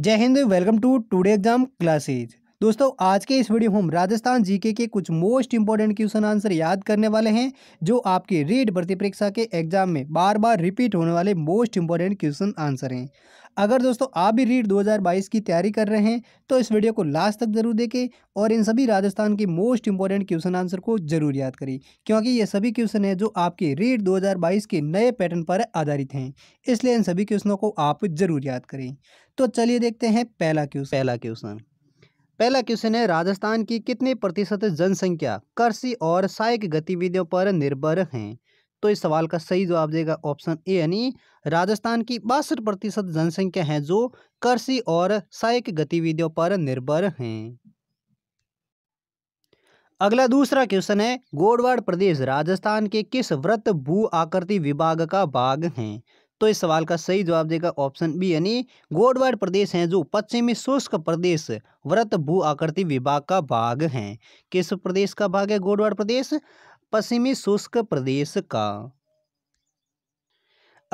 जय हिंद welcome to today exam classes दोस्तों आज के इस वीडियो में हम राजस्थान जीके के कुछ मोस्ट इंपॉर्टेंट क्वेश्चन आंसर याद करने वाले हैं जो आपके रीड भर्ती परीक्षा के एग्जाम में बार बार रिपीट होने वाले मोस्ट इंपॉर्टेंट क्वेश्चन आंसर हैं अगर दोस्तों आप भी रीट 2022 की तैयारी कर रहे हैं तो इस वीडियो को लास्ट तक जरूर देखें और इन सभी राजस्थान के मोस्ट इंपॉर्टेंट क्वेश्चन आंसर को जरूर याद करें क्योंकि ये सभी क्वेश्चन हैं जो आपके रीट 2022 के नए पैटर्न पर आधारित हैं इसलिए इन सभी क्वेश्चनों को आप जरूर याद करें तो चलिए देखते हैं पहला क्वेश्चन पहला क्वेश्चन पहला क्वेश्चन है राजस्थान की कितने प्रतिशत जनसंख्या कृषि और सहायक गतिविधियों पर निर्भर हैं तो इस सवाल का सही जवाब देगा ऑप्शन ए यानी राजस्थान की बासठ प्रतिशत जनसंख्या है जो कृषि और सहायक गतिविधियों पर निर्भर हैं अगला दूसरा क्वेश्चन है गोडवाड़ प्रदेश राजस्थान के किस व्रत भू आकृति विभाग का भाग है तो इस सवाल का सही जवाब देगा ऑप्शन बी यानी गोडवाड़ प्रदेश है जो पश्चिमी शुष्क प्रदेश व्रत भू आकृति विभाग का भाग है किस प्रदेश का भाग है गोडवाड़ प्रदेश पश्चिमी शुष्क प्रदेश का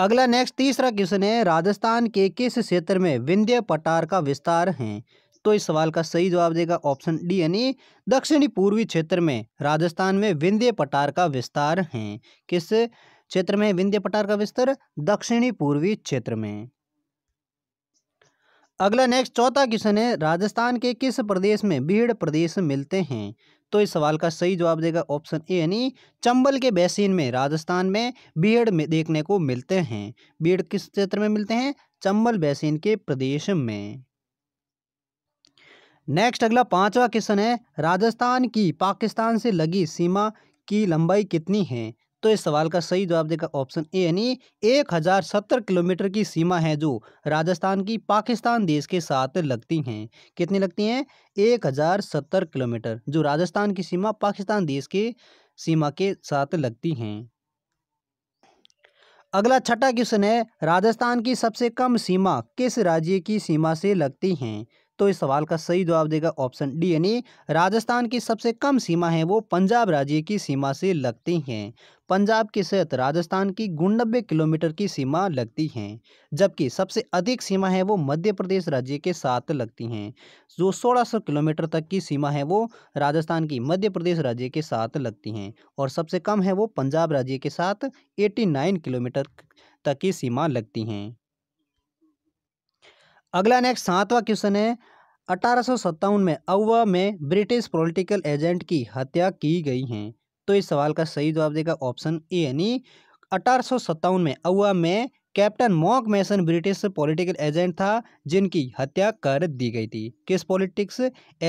अगला नेक्स्ट तीसरा क्वेश्चन है राजस्थान के किस क्षेत्र में विंध्य पटार का विस्तार है तो इस सवाल का सही जवाब देगा ऑप्शन डी यानी दक्षिणी पूर्वी क्षेत्र में राजस्थान में विंध्य पटार का विस्तार है किस क्षेत्र में विंध्य पटार का विस्तार दक्षिणी पूर्वी क्षेत्र में अगला नेक्स्ट चौथा क्वेश्चन है राजस्थान के किस प्रदेश में भीड़ प्रदेश मिलते हैं तो इस सवाल का सही जवाब देगा ऑप्शन ए यानी चंबल के बेसिन में राजस्थान में बीड में देखने को मिलते हैं बीड किस क्षेत्र में मिलते हैं चंबल बेसिन के प्रदेश में नेक्स्ट अगला पांचवा क्वेश्चन है राजस्थान की पाकिस्तान से लगी सीमा की लंबाई कितनी है तो इस सवाल का सही जवाब देगा ऑप्शन ए यानी एक हजार सत्तर किलोमीटर की सीमा है जो राजस्थान की पाकिस्तान देश के साथ लगती हैं कितनी लगती हैं एक हजार सत्तर किलोमीटर जो राजस्थान की सीमा पाकिस्तान देश के सीमा के साथ लगती हैं अगला छठा क्वेश्चन है राजस्थान की सबसे कम सीमा किस राज्य की सीमा से लगती हैं तो इस सवाल का सही जवाब देगा ऑप्शन डी यानी राजस्थान की सबसे कम सीमा है वो पंजाब राज्य की सीमा से लगती हैं पंजाब के सहित राजस्थान की गुणनबे किलोमीटर की सीमा लगती हैं जबकि सबसे अधिक सीमा है वो मध्य प्रदेश राज्य के साथ लगती हैं जो सोलह सौ किलोमीटर तक की सीमा है वो राजस्थान की मध्य प्रदेश राज्य के साथ लगती हैं और सबसे कम है वो पंजाब राज्य के साथ एटी किलोमीटर तक की सीमा लगती हैं अगला नेक्स्ट सातवां क्वेश्चन है अठारह में अववा में ब्रिटिश पॉलिटिकल एजेंट की हत्या की गई है तो इस सवाल का सही जवाब देगा ऑप्शन ए यानी अठारह में अवा में captain Mackeson British political agent था जिनकी हत्या कर दी गई थी किस पॉलिटिक्स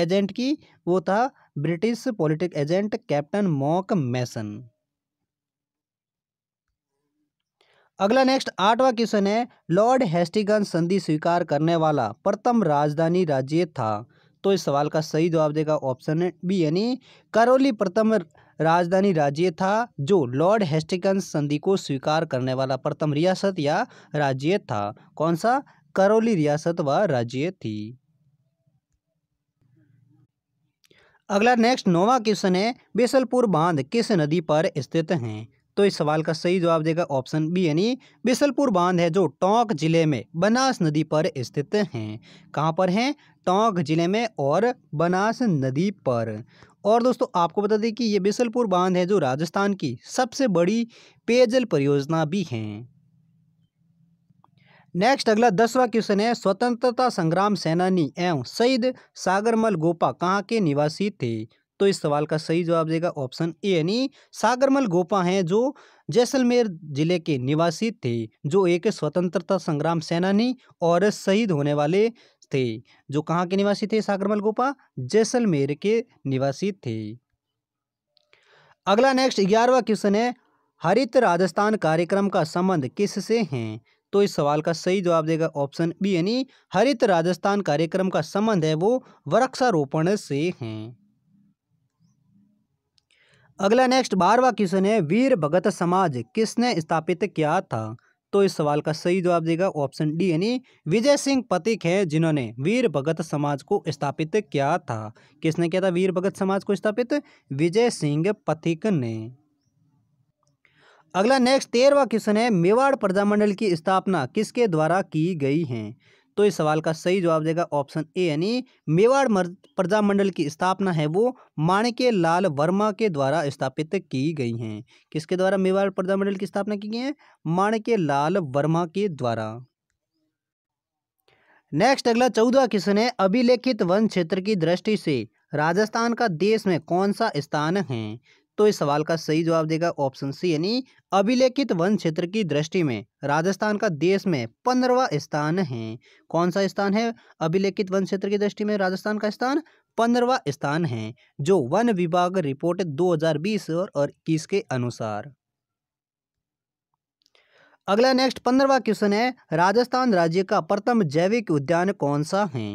एजेंट की वो था British political agent captain Mackeson अगला नेक्स्ट आठवां क्वेश्चन है लॉर्ड हेस्टिगन संधि स्वीकार करने वाला प्रथम राजधानी राज्य था तो इस सवाल का सही जवाब देगा ऑप्शन बी यानी करौली प्रथम राजधानी राज्य था जो लॉर्ड हेस्टिगन संधि को स्वीकार करने वाला प्रथम रियासत या राज्य था कौन सा करौली रियासत व राज्य थी अगला नेक्स्ट नौवा क्वेश्चन है बेसलपुर बांध किस नदी पर स्थित हैं तो इस सवाल का सही जवाब देगा ऑप्शन बी यानी बिसलपुर बांध है जो टोंक जिले में बनास नदी पर स्थित हैं कहाँ पर हैं टोंक जिले में और बनास नदी पर और दोस्तों आपको बता दें कि ये बिसलपुर बांध है जो राजस्थान की सबसे बड़ी पेयजल परियोजना भी हैं नेक्स्ट अगला दसवा क्वेश्चन है स्वतंत्रता संग्राम सेनानी एवं शहीद सागरमल गोपा कहाँ के निवासी थे तो इस सवाल का सही जवाब देगा ऑप्शन ए यानी सागरमल गोपा हैं जो जैसलमेर जिले के निवासी थे जो एक स्वतंत्रता संग्राम सेनानी और शहीद होने वाले थे जो कहाँ के निवासी थे सागरमल गोपा जैसलमेर के निवासी थे अगला नेक्स्ट ग्यारहवा क्वेश्चन है हरित राजस्थान कार्यक्रम का संबंध किस से है तो इस सवाल का सही जवाब देगा ऑप्शन बी यानी हरित राजस्थान कार्यक्रम का संबंध है वो वृक्षारोपण से हैं अगला नेक्स्ट बारहवा क्वेश्चन है वीर भगत समाज किसने स्थापित किया था तो इस सवाल का सही जवाब देगा ऑप्शन डी यानी विजय सिंह पतिक है जिन्होंने वीर भगत समाज को स्थापित किया था किसने किया था वीर भगत समाज को स्थापित विजय सिंह पथिक ने अगला नेक्स्ट तेरहवा क्वेश्चन है मेवाड़ प्रजामंडल की स्थापना किसके द्वारा की गई है तो इस सवाल का सही जवाब देगा ऑप्शन ए यानी मेवाड़ प्रजामंडल की स्थापना है वो माणक्य लाल वर्मा के द्वारा स्थापित की गई हैं किसके द्वारा मेवाड़ प्रजामंडल की स्थापना की गई है माणक्य लाल वर्मा के द्वारा नेक्स्ट अगला चौदह क्वेश्चन है अभिलेखित वन क्षेत्र की दृष्टि से राजस्थान का देश में कौन सा स्थान है तो इस सवाल का सही जवाब देगा ऑप्शन सी यानी अभिलेखित वन क्षेत्र की दृष्टि में राजस्थान का देश में पंद्रवा स्थान है कौन सा स्थान है अभिलेखित वन क्षेत्र की दृष्टि में राजस्थान का स्थान पंद्रवा स्थान है जो वन विभाग रिपोर्ट 2020 और इक्कीस के अनुसार अगला नेक्स्ट पंद्रवा क्वेश्चन है राजस्थान राज्य का प्रथम जैविक उद्यान कौन सा है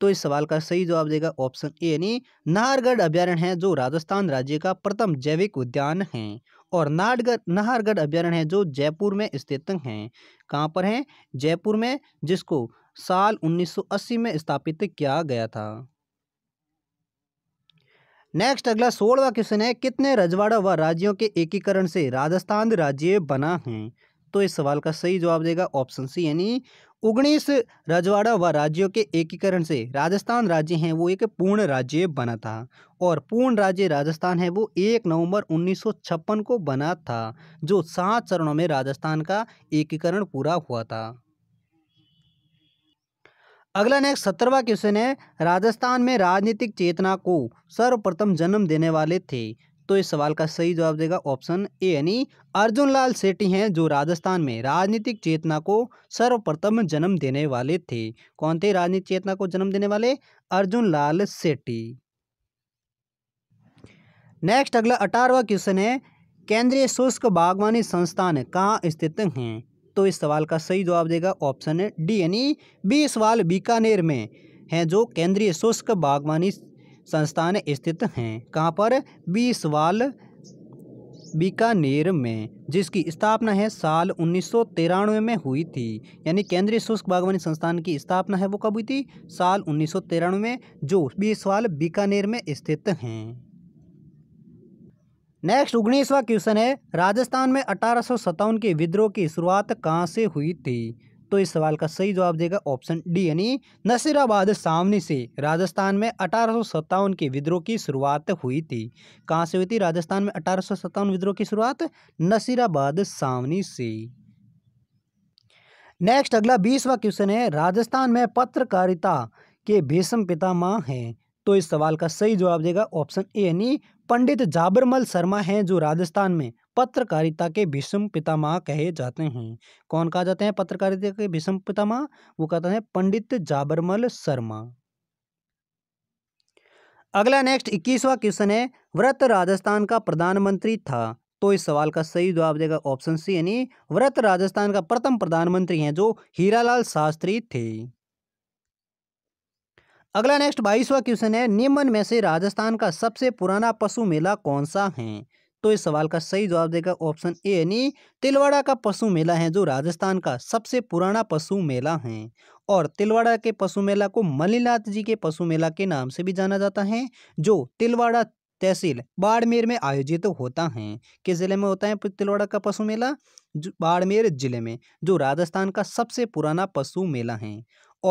तो इस सवाल का सही जवाब देगा ऑप्शन ए यानी नाहरगढ़ अभ्यारण्य है जो राजस्थान राज्य का प्रथम जैविक उद्यान है और नाहरगढ़ नाहरगढ़ अभ्यारण्य है जो जयपुर में स्थित है कहाँ पर है जयपुर में जिसको साल 1980 में स्थापित किया गया था नेक्स्ट अगला सोलवा क्वेश्चन है कितने रजवाड़ा व राज्यों के एकीकरण से राजस्थान राज्य बना है तो इस सवाल का सही जवाब देगा ऑप्शन सी यानी उगनीस रजवाड़ा व राज्यों के एकीकरण से राजस्थान राज्य हैं वो एक पूर्ण राज्य बना था और पूर्ण राज्य राजस्थान है वो एक नवंबर 1956 को बना था जो सात चरणों में राजस्थान का एकीकरण पूरा हुआ था अगला नेक्स्ट सत्तरवा क्वेश्चन है राजस्थान में राजनीतिक चेतना को सर्वप्रथम जन्म देने वाले थे तो इस सवाल का सही जवाब देगा ऑप्शन ए यानी अर्जुन लाल सेठी हैं जो राजस्थान में राजनीतिक चेतना को सर्वप्रथम जन्म देने वाले थे कौन थे राजनीतिक चेतना को जन्म देने वाले अर्जुन लाल सेठी नेक्स्ट अगला अठारवा क्वेश्चन है केंद्रीय शुष्क बागवानी संस्थान कहाँ स्थित हैं तो इस सवाल का सही जवाब देगा ऑप्शन डी यानी बी सवाल बीकानेर में है जो केंद्रीय शुष्क बागवानी संस्थान स्थित हैं कहाँ पर बीसवाल बीकानेर में जिसकी स्थापना है साल उन्नीस में हुई थी यानी केंद्रीय शुष्क बागवानी संस्थान की स्थापना है वो कब हुई थी साल उन्नीस में जो बीसवाल बीकानेर में स्थित हैं नेक्स्ट उन्नीसवा क्वेश्चन है राजस्थान में अठारह के विद्रोह की शुरुआत कहाँ से हुई थी तो इस सवाल का सही जवाब देगा ऑप्शन डी यानी नसीराबाद सामने से राजस्थान में अठारह के विद्रोह की शुरुआत हुई थी कहाँ से हुई थी राजस्थान में अठारह विद्रोह की शुरुआत नसीराबाद सामनी से नेक्स्ट अगला बीसवा क्वेश्चन है राजस्थान में पत्रकारिता के भीषम पितामह हैं तो इस सवाल का सही जवाब देगा ऑप्शन ए यानी पंडित जाबरमल शर्मा हैं जो राजस्थान में पत्रकारिता के भीष्म पितामह कहे जाते हैं कौन कहा जाते हैं पत्रकारिता के विषम पितामह वो कहते हैं पंडित जाबरमल शर्मा अगला नेक्स्ट इक्कीसवा क्वेश्चन है व्रत राजस्थान का प्रधानमंत्री था तो इस सवाल का सही जवाब देगा ऑप्शन सी यानी व्रत राजस्थान का प्रथम प्रधानमंत्री हैं जो हीरालाल शास्त्री थे अगला नेक्स्ट बाईसवा क्वेश्चन है निम्न में से राजस्थान का सबसे पुराना पशु मेला कौन सा है तो इस सवाल का सही जवाब देगा ऑप्शन ए यानी तिलवाड़ा का पशु मेला है जो राजस्थान का सबसे पुराना पशु मेला है और तिलवाड़ा के पशु मेला को मलिनाथ जी के पशु मेला के नाम से भी जाना जाता है जो तिलवाड़ा तहसील बाड़मेर में आयोजित तो होता है किस जिले में होता है तिलवाड़ा का पशु मेला बाड़मेर जिले में जो राजस्थान का सबसे पुराना पशु मेला है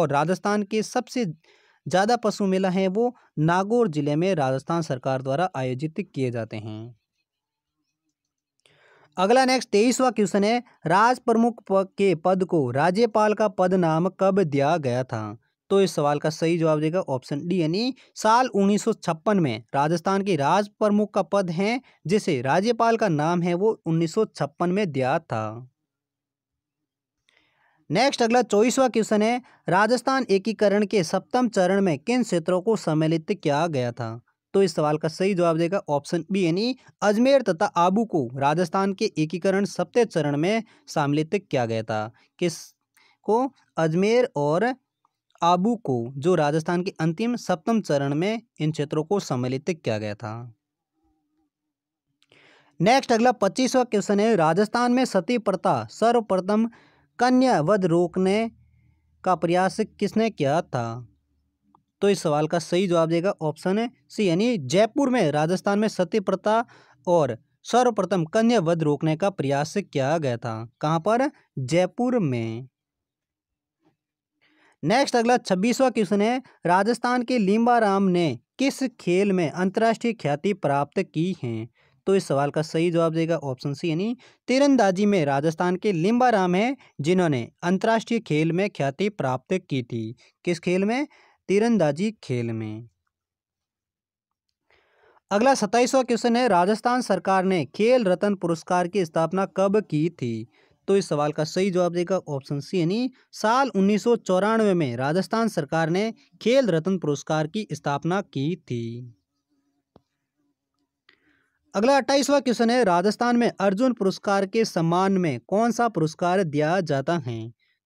और राजस्थान के सबसे ज़्यादा पशु मेला हैं वो नागौर ज़िले में राजस्थान सरकार द्वारा आयोजित किए जाते हैं अगला नेक्स्ट तेईसवा क्वेश्चन है राज प्रमुख के पद को राज्यपाल का पद नाम कब दिया गया था तो इस सवाल का सही जवाब देगा ऑप्शन डी यानी साल 1956 में राजस्थान के राज प्रमुख का पद है जिसे राज्यपाल का नाम है वो 1956 में दिया था नेक्स्ट अगला चौबीसवा क्वेश्चन है राजस्थान एकीकरण के सप्तम चरण में किन क्षेत्रों को सम्मिलित किया गया था तो इस सवाल का सही जवाब देगा ऑप्शन बी यानी अजमेर तथा आबू को राजस्थान के एकीकरण सप्ते चरण में सम्मिलित किया गया था किस को अजमेर और आबू को जो राजस्थान के अंतिम सप्तम चरण में इन क्षेत्रों को सम्मिलित किया गया था नेक्स्ट अगला पच्चीसवा क्वेश्चन है राजस्थान में सती प्रथा सर्वप्रथम कन्या वध रोकने का प्रयास किसने किया था तो इस सवाल का सही जवाब देगा ऑप्शन है सी यानी जयपुर में राजस्थान में सती प्रथा और सर्वप्रथम कन्या वध रोकने का प्रयास किया गया था कहां पर जयपुर में नेक्स्ट अगला छब्बीसवा क्वेश्चन है राजस्थान के लिम्बाराम ने किस खेल में अंतर्राष्ट्रीय ख्याति प्राप्त की है तो इस सवाल का सही जवाब देगा ऑप्शन सी यानी तीरंदाजी में राजस्थान के राम है जिन्होंने अंतर्राष्ट्रीय खेल में ख्याति प्राप्त की थी किस खेल में तीरंदाजी खेल में अगला सत्ताईसवा क्वेश्चन है राजस्थान सरकार ने खेल रत्न पुरस्कार की स्थापना कब की थी तो इस सवाल का सही जवाब देगा ऑप्शन सी यानी साल उन्नीस में राजस्थान सरकार ने खेल रत्न पुरस्कार की स्थापना की थी अगला अट्ठाईसवा क्वेश्चन है राजस्थान में अर्जुन पुरस्कार के सम्मान में कौन सा पुरस्कार दिया जाता है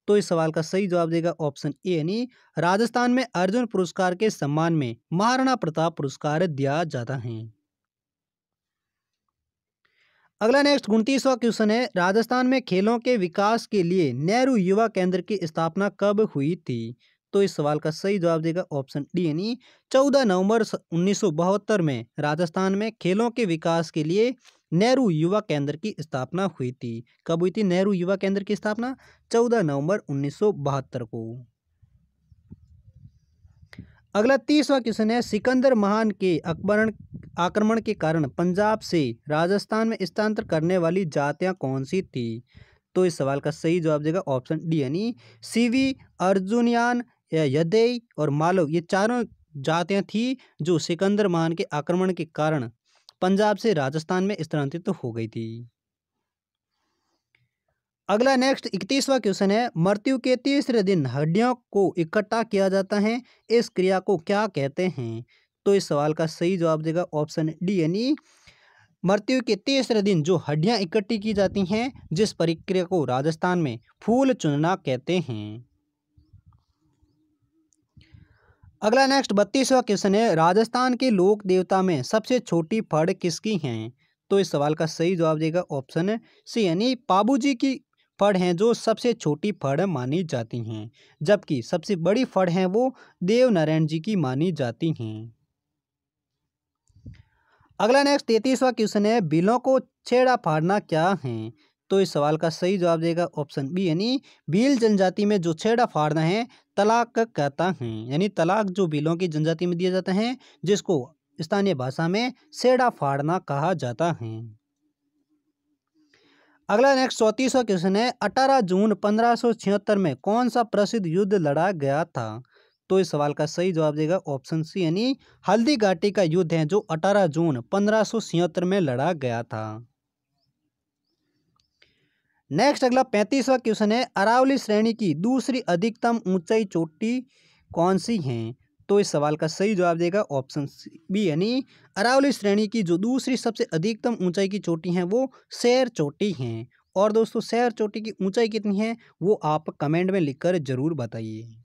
तो इस सवाल का सही जवाब देगा ऑप्शन ए यानी राजस्थान में अर्जुन पुरस्कार के सम्मान में महाराणा प्रताप पुरस्कार दिया जाता है अगला नेक्स्ट उनतीसवा क्वेश्चन है राजस्थान में खेलों के विकास के लिए नेहरू युवा केंद्र की स्थापना कब हुई थी तो इस सवाल का सही जवाब देगा ऑप्शन डी यानी चौदह नवंबर उन्नीस में राजस्थान में खेलों के विकास के लिए नेहरू युवा केंद्र की स्थापना हुई थी कब हुई थी नेहरू युवा केंद्र की स्थापना चौदह नवंबर उन्नीस को अगला तीसवा क्वेश्चन है सिकंदर महान के अकबर आक्रमण के कारण पंजाब से राजस्थान में स्थानांतर करने वाली जातियां कौन सी थी तो इस सवाल का सही जवाब देगा ऑप्शन डी यानी सीवी अर्जुनियान यदेई और मालव ये चारों जातियाँ थी जो सिकंदर मान के आक्रमण के कारण पंजाब से राजस्थान में स्थानांतरित तो हो गई थी अगला नेक्स्ट इकतीसवा क्वेश्चन है मृत्यु के तीसरे दिन हड्डियों को इकट्ठा किया जाता है इस क्रिया को क्या कहते हैं तो इस सवाल का सही जवाब देगा ऑप्शन डी यानी मृत्यु के तीसरे दिन जो हड्डियां इकट्ठी की जाती हैं जिस प्रक्रिया को राजस्थान में फूल चुनना कहते हैं अगला नेक्स्ट बत्तीसवा क्वेश्चन है राजस्थान के लोक देवता में सबसे छोटी फड़ किसकी हैं तो इस सवाल का सही जवाब देगा ऑप्शन सी यानी जी की फड़ हैं जो सबसे छोटी फड़ मानी जाती हैं जबकि सबसे बड़ी फड़ हैं वो देव नारायण जी की मानी जाती हैं अगला नेक्स्ट तैतीसवा क्वेश्चन है बिलों को छेड़ा फाड़ना क्या है तो इस सवाल का सही जवाब देगा ऑप्शन बी यानी बिल जनजाति में जो छेड़ा फाड़ना है तलाक कहता है यानी तलाक जो बिलों की जनजाति में दिया जाता है जिसको स्थानीय भाषा में सेड़ा फाड़ना कहा जाता है अगला नेक्स्ट चौतीसवा क्वेश्चन है अठारह जून पंद्रह में कौन सा प्रसिद्ध युद्ध लड़ा गया था तो इस सवाल का सही जवाब देगा ऑप्शन सी यानी हल्दी घाटी का युद्ध है जो 18 जून पंद्रह में लड़ा गया था नेक्स्ट अगला पैंतीसवा क्वेश्चन है अरावली श्रेणी की दूसरी अधिकतम ऊंचाई चोटी कौन सी है तो इस सवाल का सही जवाब देगा ऑप्शन बी यानी अरावली श्रेणी की जो दूसरी सबसे अधिकतम ऊंचाई की चोटी हैं वो शेर चोटी हैं और दोस्तों शेर चोटी की ऊंचाई कितनी है वो आप कमेंट में लिखकर ज़रूर बताइए